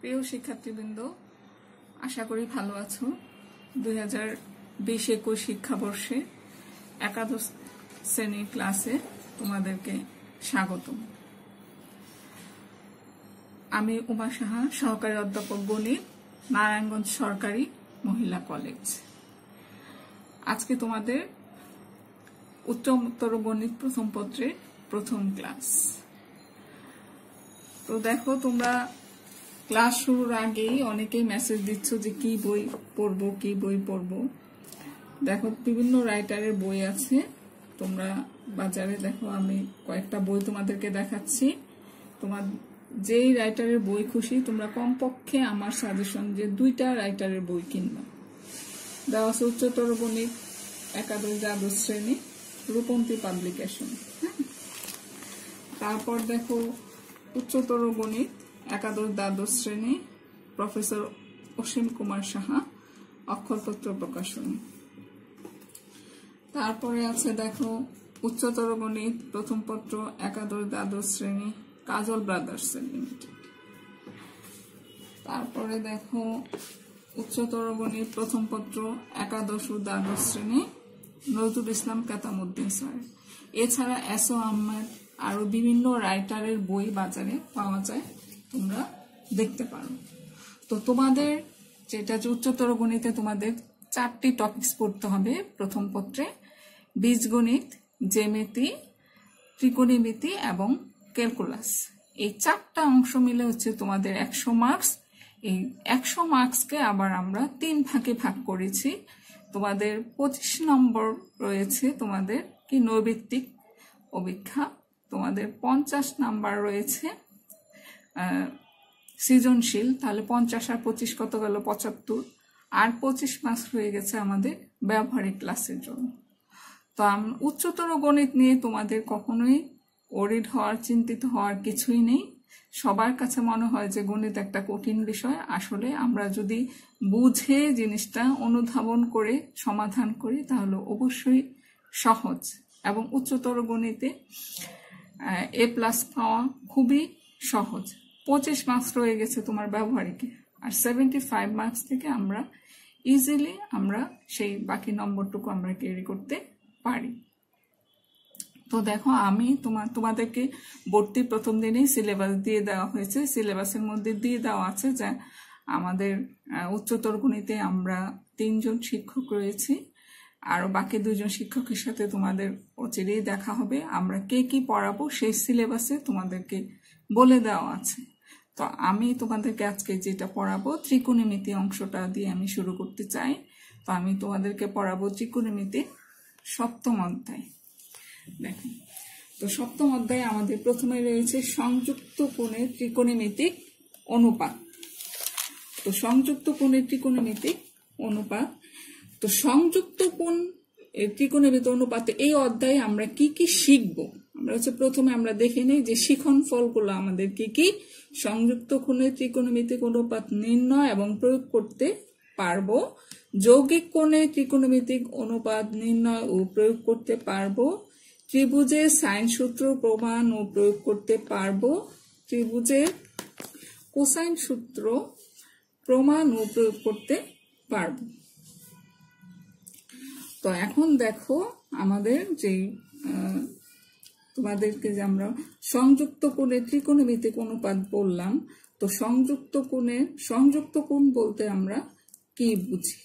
প্রিয় শিক্ষার্থীবৃন্দ আশা করি ভালো আছো দুই হাজার বিশ একুশ শিক্ষাবর্ষে একাদশ শ্রেণীর ক্লাসে তোমাদেরকে স্বাগতম আমি উমা সাহা সহকারী অধ্যাপক গণিত নারায়ণগঞ্জ সরকারি মহিলা কলেজ আজকে তোমাদের উত্তর গণিত প্রথম পত্রের প্রথম ক্লাস তো দেখো তোমরা ক্লাস শুরুর আগেই অনেকেই মেসেজ দিচ্ছ যে কি বই পড়ব কি বই পড়ব দেখো বিভিন্ন রাইটারের বই আছে তোমরা বাজারে দেখো আমি কয়েকটা বই তোমাদেরকে দেখাচ্ছি তোমার যেই রাইটারের বই খুশি তোমরা কমপক্ষে আমার সাজেশন যে দুইটা রাইটারের বই কিনবা দেওয়া আছে উচ্চতর গণিত একাদশ দ্বাদশ শ্রেণী রূপন্তী পাবলিকেশন হ্যাঁ তারপর দেখো উচ্চতর গণিত একাদশ দ্বাদশ শ্রেণী প্রফেসর অসীম কুমার সাহা অক্ষরপত্র প্রকাশনী তারপরে আছে দেখো উচ্চতর গণিত প্রথম পত্র একাদশ দ্বাদশ শ্রেণী কাজল ব্রাদার্স তারপরে দেখো উচ্চতর গণিত প্রথম পত্র একাদশ ও দ্বাদশ শ্রেণী নজরুল ইসলাম কেতামুদ্দিন স্যার এছাড়া এসো আহমেদ আরো বিভিন্ন রাইটারের বই বাজারে পাওয়া যায় তোমরা দেখতে পারো তো তোমাদের যেটা যে উচ্চতর গণিতে তোমাদের চারটি টপিকস পড়তে হবে প্রথম পত্রে বীজগণিত জেমিতি ত্রিকোণিমিতি এবং ক্যালকুলাস এই চারটা অংশ মিলে হচ্ছে তোমাদের একশো মার্কস এই একশো মার্কসকে আবার আমরা তিন ভাগে ভাগ করেছি তোমাদের পঁচিশ নম্বর রয়েছে তোমাদের কি নৈবিত্তিক অভিক্ষা তোমাদের পঞ্চাশ নাম্বার রয়েছে সৃজনশীল তাহলে পঞ্চাশ আর পঁচিশ কত গেল পঁচাত্তর আর পঁচিশ মাস হয়ে গেছে আমাদের ব্যবহারিক ক্লাসের জন্য তো উচ্চতর গণিত নিয়ে তোমাদের কখনোই ওরিড হওয়ার চিন্তিত হওয়ার কিছুই নেই সবার কাছে মনে হয় যে গণিত একটা কঠিন বিষয় আসলে আমরা যদি বুঝে জিনিসটা অনুধাবন করে সমাধান করি তাহলে অবশ্যই সহজ এবং উচ্চতর গণিতে এ প্লাস পাওয়া খুবই সহজ পঁচিশ মার্কস রয়ে গেছে তোমার ব্যবহারিকে আর সেভেন্টি ফাইভ মার্কস থেকে আমরা ইজিলি আমরা সেই বাকি নম্বরটুকু আমরা ক্যারি করতে পারি তো দেখো আমি তোমার তোমাদেরকে ভর্তি প্রথম দিনেই সিলেবাস দিয়ে দেওয়া হয়েছে সিলেবাসের মধ্যে দিয়ে দেওয়া আছে যে আমাদের উচ্চতর গণিতে আমরা তিনজন শিক্ষক রয়েছি আর বাকি দুজন শিক্ষকের সাথে তোমাদের অচিরেই দেখা হবে আমরা কে কি পড়াবো সেই সিলেবাসে তোমাদেরকে বলে দেওয়া আছে তো আমি তোমাদেরকে আজকে যেটা পড়াবো ত্রিকোণমিতি অংশটা দিয়ে আমি শুরু করতে চাই তো আমি তোমাদেরকে পড়াবো ত্রিকোণমিতি সপ্তম অধ্যায় দেখো তো সপ্তম অধ্যায়ে আমাদের প্রথমে রয়েছে সংযুক্ত কোণের ত্রিকোণমিতিক অনুপাত তো সংযুক্ত কোণের ত্রিকোণমিতিক অনুপাত তো সংযুক্ত কোণ ত্রিকোণমিত অনুপাতে এই অধ্যায়ে আমরা কি কি শিখবো আমরা হচ্ছে প্রথমে আমরা দেখে নিই যে শিখন ফলগুলো আমাদের কি সংযুক্ত কোণে ত্রিকোণমিতি অনুপাত নির্ণয় এবং প্রয়োগ করতে পারবো যৌগিক কোণে ত্রিকোণমিতিক অনুপাত নির্ণয় ও প্রয়োগ করতে পারবো ত্রিভুজে সাইন সূত্র প্রমাণ ও প্রয়োগ করতে পারবো ত্রিভুজে কোসাইন সূত্র প্রমাণ ও প্রয়োগ করতে পারবো তো এখন দেখো আমাদের যে তোমাদেরকে যে আমরা সংযুক্ত কোণে ত্রিকোণমিতিক অনুপাত বললাম তো সংযুক্ত কোণে সংযুক্ত কোণ বলতে আমরা কি বুঝি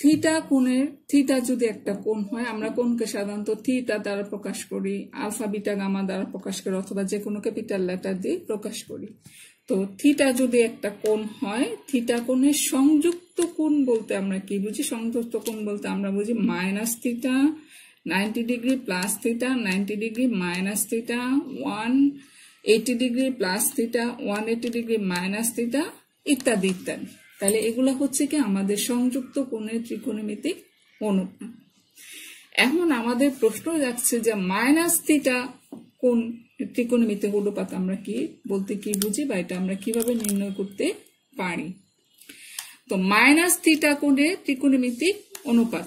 থিটা কোণের থিটা যদি একটা কোণ হয় আমরা কোণকে সাধারণত থিটা দ্বারা প্রকাশ করি আলফা বিটা গামা দ্বারা প্রকাশ করি অথবা যে কোনো ক্যাপিটাল লেটার দিয়ে প্রকাশ করি তো থিটা যদি একটা কোণ হয় থিটা কোণের সংযুক্ত কোণ বলতে আমরা কি বুঝি সংযুক্ত কোণ বলতে আমরা বুঝি minus theta 90 degree plus theta, 90 degree minus theta, 180 degree plus theta, 180 degree minus theta ইত্যাদি ইত্যাদি তাহলে এগুলো হচ্ছে কি আমাদের সংযুক্ত কোণের ত্রিকোণমিতিক অনুপাত এখন আমাদের প্রশ্ন যাচ্ছে যে মাইনাস থিটা কোন ত্রিকোণমিতিক অনুপাত আমরা কি বলতে কি বুঝি বা এটা আমরা কিভাবে নির্ণয় করতে পারি তো মাইনাস থিটা কোণে ত্রিকোণমিতিক অনুপাত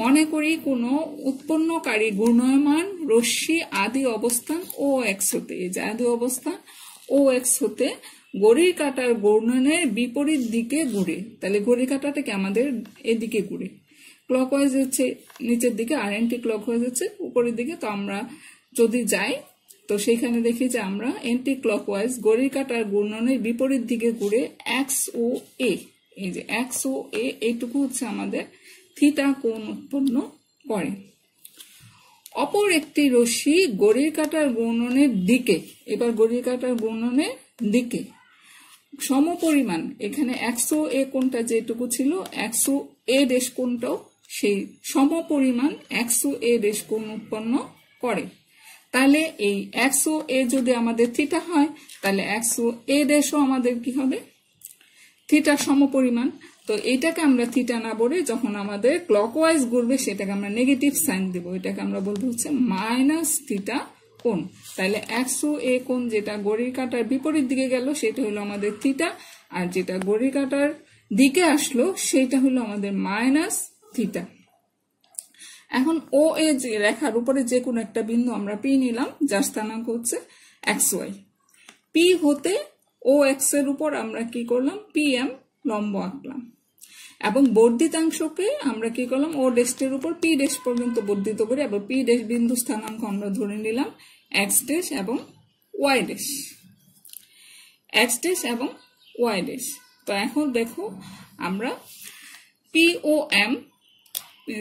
মনে করি কোনো উৎপন্নকারী গুণয়মান রশ্মি আদি অবস্থান ও এক্স হতে এই যে আদি অবস্থান ও এক্স হতে গড়ির কাটার গুণনের বিপরীত দিকে ঘুরে তাহলে গড়ির কাটাটাকে আমাদের এদিকে ঘুরে ক্লকওয়াইজ হচ্ছে নিচের দিকে আর ক্লক ক্লকওয়াইজ হচ্ছে উপরের দিকে তো আমরা যদি যাই তো সেখানে দেখি যে আমরা এন্টি ক্লকওয়াইজ গড়ির কাটার গুণনের বিপরীত দিকে ঘুরে এক্স ও এ এই যে এক্স ও এ এইটুকু হচ্ছে আমাদের থিতা কোণ উৎপন্ন করে অপর একটি রশ্মি গড়ির কাটার ঘূর্ণনের দিকে এবার গড়ির কাটার ঘূর্ণনের দিকে সমপরিমাণ এখানে একশো এ কোণটা যেটুকু ছিল একশো এ দেশ কোণটাও সেই সমপরিমাণ একশো এ দেশ কোণ উৎপন্ন করে তাহলে এই একশো এ যদি আমাদের থিটা হয় তাহলে একশো এ দেশও আমাদের কি হবে থিটা সমপরিমাণ তো এটাকে আমরা থিটা না বলে যখন আমাদের ক্লকওয়াইজ ঘুরবে সেটাকে আমরা নেগেটিভ সাইন দেবো এটাকে আমরা বলবো হচ্ছে মাইনাস থিটা কোন তাহলে একশো এ কোন যেটা গড়ির কাটার বিপরীত দিকে গেল সেটা হলো আমাদের থিটা আর যেটা গড়ির কাটার দিকে আসলো সেটা হলো আমাদের মাইনাস থিটা এখন ও এ যে রেখার উপরে যে কোনো একটা বিন্দু আমরা পি নিলাম যার স্থানাঙ্ক হচ্ছে এক্স ওয়াই পি হতে ও এক্স এর উপর আমরা কি করলাম পি এম লম্ব আঁকলাম এবং বর্ধিতাংশকে আমরা কি করলাম ও ডেস্টের উপর পি ডেস পর্যন্ত বর্ধিত করি এবং পি ডেস বিন্দু স্থানাঙ্ক আমরা ধরে নিলাম এক্স ডেস এবং ওয়াই ডেস এক্স ডেস এবং ওয়াই ডেস তো এখন দেখো আমরা পি ও এম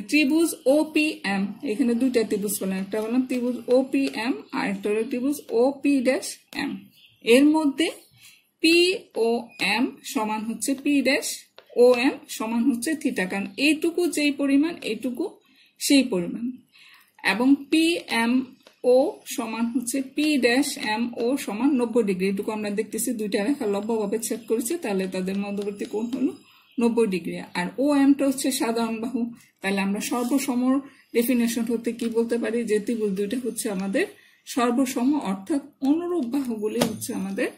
ত্রিভুজ ও পি এম এখানে দুইটা ত্রিভুজ বললাম একটা বললাম ত্রিভুজ ও পি এম আর একটা হলো ত্রিভুজ ও পি ড্যাশ এম এর মধ্যে পি ও এম সমান হচ্ছে পি ড্যাশ ও এম সমান হচ্ছে থিটা কারণ এইটুকু যেই পরিমাণ এইটুকু সেই পরিমাণ এবং পি এম ও সমান হচ্ছে পি ড্যাশ এম ও সমান নব্বই ডিগ্রি এটুকু আমরা দেখতেছি দুইটা রেখা লম্বভাবে ছেদ করেছে তাহলে তাদের মধ্যবর্তী কোণ হলো নব্বই ডিগ্রি আর ও এমটা হচ্ছে সাধারণ বাহু তাহলে আমরা সর্বসম ডেফিনেশন হতে কি বলতে পারি যে ত্রিভুজ দুইটা হচ্ছে আমাদের সর্বসম অর্থাৎ অনুরূপ বাহুগুলি হচ্ছে আমাদের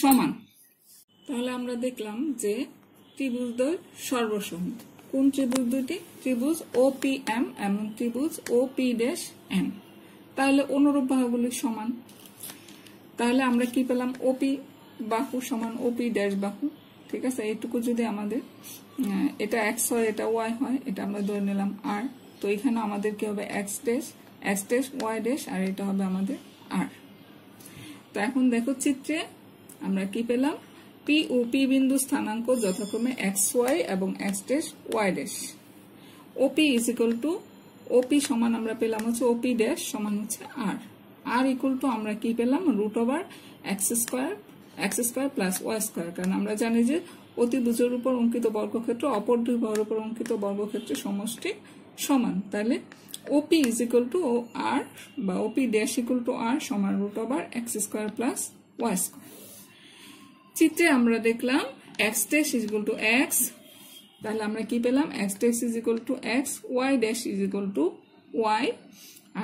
সমান তাহলে আমরা দেখলাম যে ত্রিভুজদ্বয় সর্বসম কোন ত্রিভুজ দুটি ত্রিভুজ ও পি এম এমন ত্রিভুজ ও পি ড্যাশ এম তাহলে অনুরূপ বাহুগুলি সমান তাহলে আমরা কি পেলাম ওপি বাহু সমান ওপি ড্যাশ বাহু ঠিক আছে এইটুকু যদি আমাদের এটা এক্স হয় এটা ওয়াই হয় এটা আমরা ধরে নিলাম আর তো এখানে আমাদের কি হবে X dash X dash Y dash আর এটা হবে আমাদের আর তো এখন দেখো চিত্রে আমরা কি পেলাম পি ও পি বিন্দু স্থানাঙ্ক যথাক্রমে এক্স ওয়াই এবং X dash Y dash O P is equal to O P সমান আমরা পেলাম হচ্ছে ওপি ড্যাশ সমান হচ্ছে আর আর ইকুয়াল টু আমরা কি পেলাম root over X square X square plus Y square কারণ আমরা জানি যে অতি অতিভুজের উপর অঙ্কিত বর্গক্ষেত্র অপর দুই বর্গের উপর অঙ্কিত বর্গক্ষেত্রের সমষ্টি সমান তাহলে ওপি ইজ ইকুয়াল টু ও আর বা O P dash equal to R সমান root over X square plus Y square চিত্রে আমরা দেখলাম X dash is equal to X তাহলে আমরা কি পেলাম X dash is equal to X Y dash is equal to Y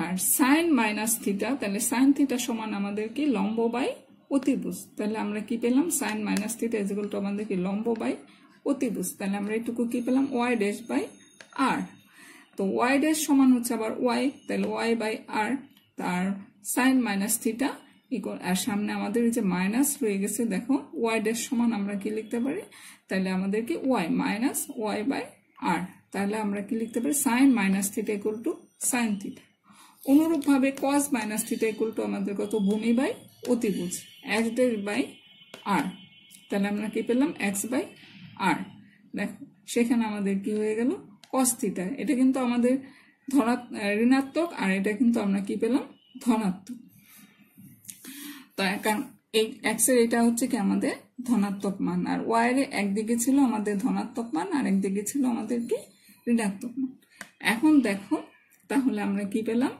আর সাইন মাইনাস থিটা তাহলে সাইন থিটা সমান আমাদের কি লম্ব বাই অতিভুজ তাহলে আমরা কি পেলাম sine minus theta is equal to আমাদের কি লম্ব বাই অতিভুজ তাহলে আমরা এটুকু কি পেলাম ওয়াই ড্যাশ বাই আর তো ওয়াই ড্যাশ সমান হচ্ছে আবার ওয়াই তাহলে ওয়াই বাই আর তার সাইন মাইনাস থিটা আর সামনে আমাদের যে মাইনাস রয়ে গেছে দেখো ওয়াই ড্যাশ সমান আমরা কি লিখতে পারি তাহলে আমাদেরকে Y minus Y by R তাহলে আমরা কি লিখতে পারি sine minus theta equal to sine theta অনুরূপভাবে cos minus theta equal to আমাদের কত ভূমি বাই অতিভুজ এক্স ড্যাশ বাই আর তাহলে আমরা কি পেলাম এক্স বাই আর দেখো সেখানে আমাদের কি হয়ে গেল কস থিটা এটা কিন্তু আমাদের ধনাত্ম ঋণাত্মক আর এটা কিন্তু আমরা কি পেলাম ধনাত্মক তো এই এক্সের এটা হচ্ছে কি আমাদের ধনাত্মক মান আর ওয়াইয়ের একদিকে ছিল আমাদের ধনাত্মক মান আর একদিকে ছিল আমাদের কি ঋণাত্মক মান এখন দেখো তাহলে আমরা কি পেলাম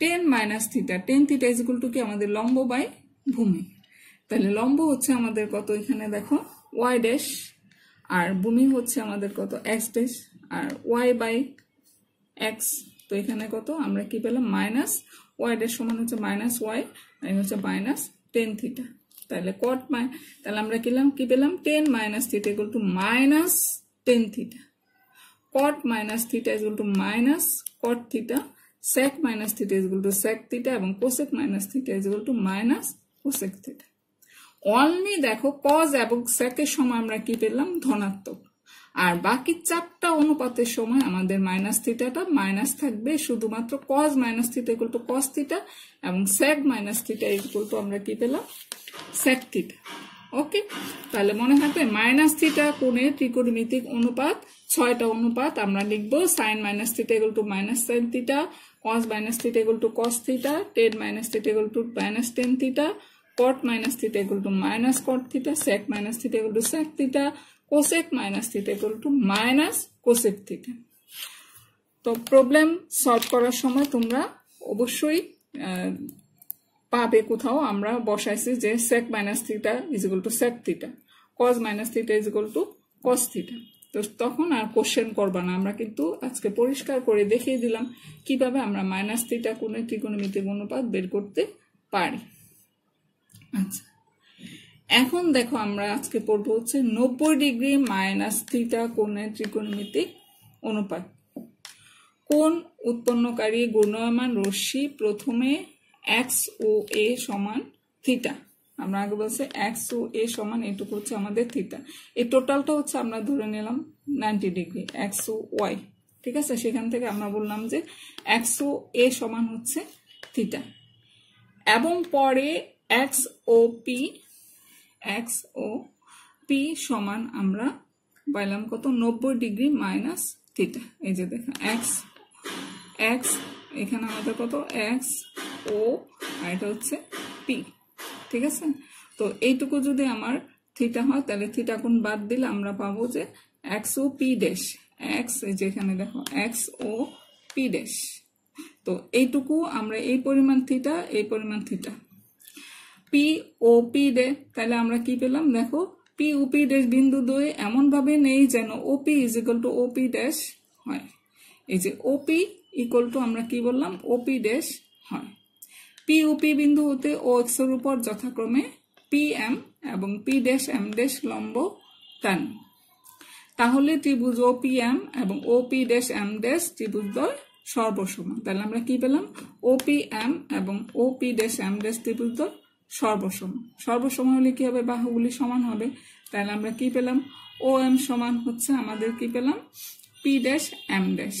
tan minus theta tan theta is to কি আমাদের লম্ব বাই ভূমি তাহলে লম্ব হচ্ছে আমাদের কত এখানে দেখো ওয়াই ড্যাশ আর ভূমি হচ্ছে আমাদের কত এক্স ড্যাশ আর ওয়াই বাই এক্স তো এখানে কত আমরা কি পেলাম মাইনাস ওয়াই ড্যাশ সমান হচ্ছে মাইনাস ওয়াই আর হচ্ছে মাইনাস টেন থিটা তাহলে কট মাই তাহলে আমরা কিলাম কি পেলাম tan minus theta equal to minus tan theta cot minus theta is equal to minus cot theta sec minus theta is equal to sec theta এবং cosec minus theta is equal to minus cosec theta only দেখো cos এবং sec এর সময় আমরা কি পেলাম ধনাত্মক আর বাকি চারটা অনুপাতের সময় আমাদের মাইনাস থিটাটা মাইনাস থাকবে শুধুমাত্র cos minus theta equal to cos theta এবং sec minus theta equal to আমরা কি পেলাম স্যাগ থিটা ওকে তাহলে মনে থাকবে মাইনাস থিটা কোণে ত্রিকোণমিতিক অনুপাত ছয়টা অনুপাত আমরা লিখবো sine minus theta equal to minus sine theta cos minus theta equal to cos theta tan minus theta equal to minus tan theta cot minus theta equal to minus cot theta sec minus theta equal to sec theta cosec minus theta equal to minus cosec theta তো problem solve করার সময় তোমরা অবশ্যই পাবে কোথাও আমরা বসাইছি যে sec minus theta is equal to sec theta cos minus theta is equal to cos theta তো তখন আর কোশ্চেন করবা না আমরা কিন্তু আজকে পরিষ্কার করে দেখিয়ে দিলাম কিভাবে আমরা মাইনাস থিটা কোনো ত্রিকোণমিতিক অনুপাত বের করতে পারি আচ্ছা এখন দেখো আমরা আজকে পড়বো হচ্ছে নব্বই ডিগ্রি মাইনাস থিটা কোণের ত্রিকোণমিতিক অনুপাত কোন উৎপন্নকারী গুণয়মান রশ্মি প্রথমে এক্স ও এ সমান থিটা আমরা আগে বলছি এক্স ও এ সমান এটুকু হচ্ছে আমাদের থিটা এই টোটালটা হচ্ছে আমরা ধরে নিলাম ninety degree X O Y ঠিক আছে সেখান থেকে আমরা বললাম যে এক্স ও এ সমান হচ্ছে থিটা এবং পরে X O P X O P সমান আমরা পাইলাম কত নব্বই ডিগ্রি মাইনাস থিটা এই যে দেখো এক্স এক্স এখানে আমাদের কত এক্স ও আর এটা হচ্ছে পি ঠিক আছে তো এইটুকু যদি আমার থিটা হয় তাহলে থিটা কোণ বাদ দিলে আমরা পাবো যে X O P dash X যেখানে দেখো এক্স ও পি ড্যাশ তো এইটুকু আমরা এই পরিমাণ থিটা এই পরিমাণ থিটা পিওপি ডে তাহলে আমরা কি পেলাম দেখো পিওপি ড্যাশ বিন্দু দুই এমনভাবে নেই যেন O P is equal to O P dash হয় এই যে ওপি ইকল টু আমরা কি বললাম ওপি ড্যাশ হয় পিওপি বিন্দু হতে ও এক্সের উপর যথাক্রমে পি এম এবং পি ড্যাশ এম ড্যাশ লম্ব টান তাহলে ত্রিভুজ ও পি এম এবং O P dash M dash দল সর্বসমান তাহলে আমরা কি পেলাম ওপি এম এবং ওপি ড্যাশ এম ড্যাশ দল সর্বসম সর্বসম হলে কী হবে বাহুগুলি সমান হবে তাহলে আমরা কি পেলাম ও এম সমান হচ্ছে আমাদের কি পেলাম পি ড্যাশ এম ড্যাশ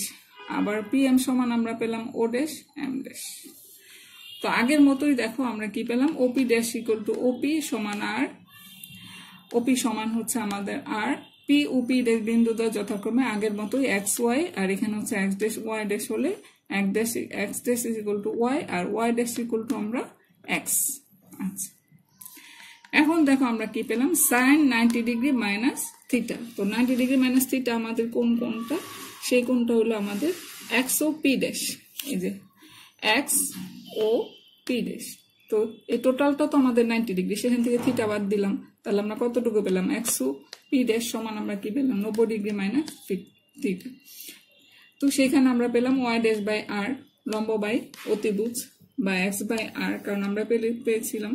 আবার পি এম সমান আমরা পেলাম ও ড্যাশ এম ড্যাশ তো আগের মতোই দেখো আমরা কি পেলাম O P dash equal to O P সমান আর ওপি সমান হচ্ছে আমাদের আর পি উপি ড্যাশ বিন্দু দ্বয় যথাক্রমে আগের মতোই এক্স ওয়াই আর এখানে হচ্ছে এক্স ড্যাশ ওয়াই ড্যাশ হলে এক dash X dash is equal to Y আর ওয়াই ড্যাশ ইকুয়াল টু আমরা এক্স আচ্ছা এখন দেখো আমরা কি পেলাম sine ninety degree minus theta তো নাইনটি ডিগ্রি মাইনাস থিটা আমাদের কোন কোনটা সেই কোনটা হলো আমাদের এক্স ও পি ড্যাশ এই যে এক্স ও পি ড্যাশ তো এই টোটালটা তো আমাদের নাইনটি ডিগ্রি সেখান থেকে থিটা বাদ দিলাম তাহলে আমরা কতটুকু পেলাম একশো পি ড্যাশ সমান আমরা কি পেলাম নব্বই ডিগ্রি মাইনাস থিটা তো সেখানে আমরা পেলাম ওয়াই ড্যাশ বাই আর লম্ব বাই অতিভুজ বা এক্স বাই আর কারণ আমরা পেলে পেয়েছিলাম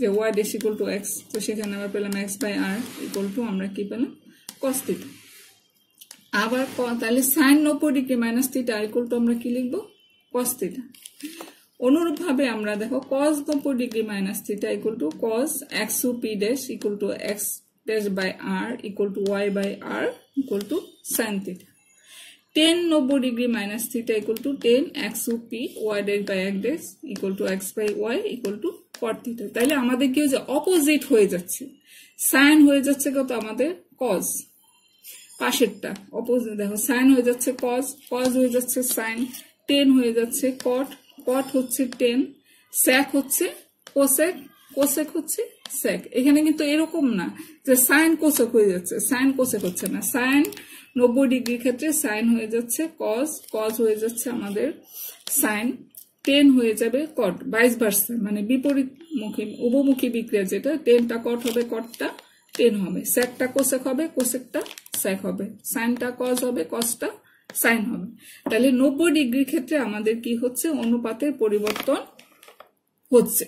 যে Y dash equal to X তো সেখানে আমরা পেলাম X by R equal to আমরা কি পেলাম কস্তিত আবার তাহলে সাইন নব্বই degree minus theta equal to আমরা কি লিখবো কস্তিত অনুরূপভাবে আমরা দেখো কস নব্বই degree minus theta equal to cos X U P dash equal to X dash by R equal to Y by R equal to sine theta tan নব্বই degree minus থ্রিটা equal to tan X O P Y dash by এক dash equal to X by Y equal to cot theta তাইলে আমাদের কি হয়েছে opposite হয়ে যাচ্ছে sign হয়ে যাচ্ছে কত আমাদের কজ পাশেরটা অপোজিট দেখো সাইন হয়ে যাচ্ছে কজ কজ হয়ে যাচ্ছে সাইন টেন হয়ে যাচ্ছে কট কট হচ্ছে টেন স্যাক হচ্ছে কোসেক কোসেক হচ্ছে স্যাক এখানে কিন্তু এরকম না যে সাইন কোসেক হয়ে যাচ্ছে সাইন কোসেক হচ্ছে না সাইন নব্বই ডিগ্রির ক্ষেত্রে সাইন হয়ে যাচ্ছে কজ কজ হয়ে যাচ্ছে আমাদের সাইন টেন হয়ে যাবে কট বাইশ ভার্সা মানে বিপরীতমুখী উভমুখী বিক্রিয়া যেটা টেনটা কট হবে কটটা টেন হবে স্যাকটা কোসেক হবে কোসেকটা স্যাক হবে সাইনটা কজ হবে কজটা সাইন হবে তাহলে নব্বই ডিগ্রির ক্ষেত্রে আমাদের কি হচ্ছে অনুপাতের পরিবর্তন হচ্ছে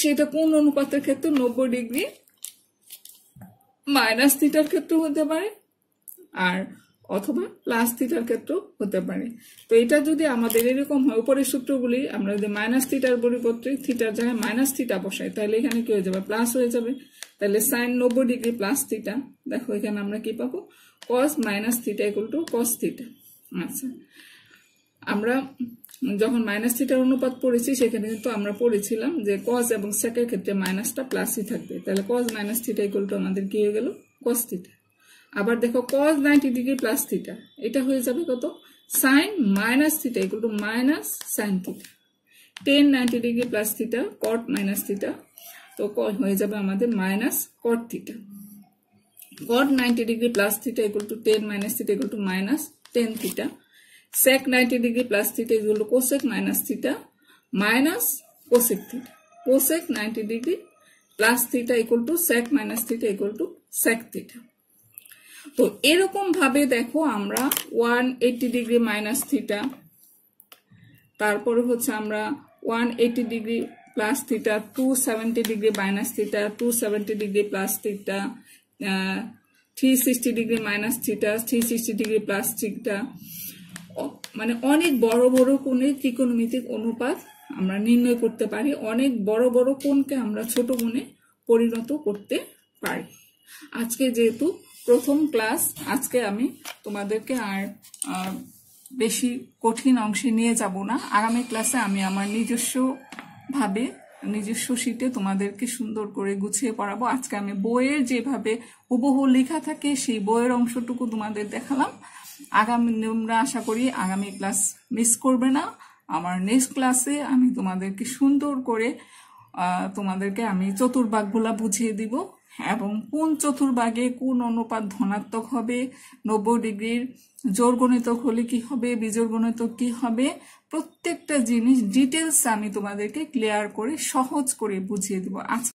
সেটা কোন অনুপাতের ক্ষেত্রে নব্বই ডিগ্রি মাইনাস থিটার ক্ষেত্রে হতে পারে আর অথবা প্লাস থিটার ক্ষেত্রেও হতে পারে তো এটা যদি আমাদের এরকম হয় উপরের সূত্রগুলি আমরা যদি মাইনাস থিটার পরিবর্তে থিটার জায়গায় মাইনাস থিটা বসাই তাহলে এখানে কি হয়ে যাবে প্লাস হয়ে যাবে তাহলে সাইন নব্বই ডিগ্রি প্লাস থিটা দেখো এখানে আমরা কি পাবো cos minus theta equal to cos theta আচ্ছা আমরা যখন মাইনাস থিটার অনুপাত পড়েছি সেখানে কিন্তু আমরা পড়েছিলাম যে কস এবং সেকের ক্ষেত্রে মাইনাসটা প্লাসই থাকবে তাহলে cos minus theta equal to আমাদের কি হয়ে গেল কস থিটা আবার দেখো cos ninety degree plus theta এটা হয়ে যাবে কত sine minus theta equal to minus sine theta tan ninety degree plus theta cot minus theta তো হয়ে যাবে আমাদের minus cot theta cot ninety degree plus theta equal to tan minus theta equal to minus tan theta sec ninety degree plus theta is two cosec minus theta minus cosec theta cosec ninety degree plus theta theta to sec minus theta theta to sec theta তো এরকম ভাবে দেখো আমরা one eighty degree minus theta তারপরে হচ্ছে আমরা one eighty degree plus theta two seventy degree minus theta two seventy degree plus theta three sixty degree minus theta three sixty degree plus theta মানে অনেক বড় বড় কোণের ত্রিকোণমিতিক অনুপাত আমরা নির্ণয় করতে পারি অনেক বড় বড় কোণকে আমরা ছোট কোণে পরিণত করতে পারি আজকে যেহেতু প্রথম ক্লাস আজকে আমি তোমাদেরকে আর বেশি কঠিন অংশে নিয়ে যাব না আগামী ক্লাসে আমি আমার নিজস্বভাবে নিজস্ব শীতে তোমাদেরকে সুন্দর করে গুছিয়ে পড়াবো আজকে আমি বইয়ের যেভাবে উপহু লেখা থাকে সেই বইয়ের অংশটুকু তোমাদের দেখালাম আগামী তোমরা আশা করি আগামী ক্লাস মিস করবে না আমার নেক্সট ক্লাসে আমি তোমাদেরকে সুন্দর করে তোমাদেরকে আমি চতুর্ভাগগুলা বুঝিয়ে দিব এবং কোন চতুর্ভাগে কোন অনুপাত ধনাত্মক হবে নব্বই ডিগ্রির জোর গণিতক হলে কি হবে বিজোর গণিতক কি হবে প্রত্যেকটা জিনিস ডিটেলস আমি তোমাদেরকে ক্লিয়ার করে সহজ করে বুঝিয়ে দেবো আজকে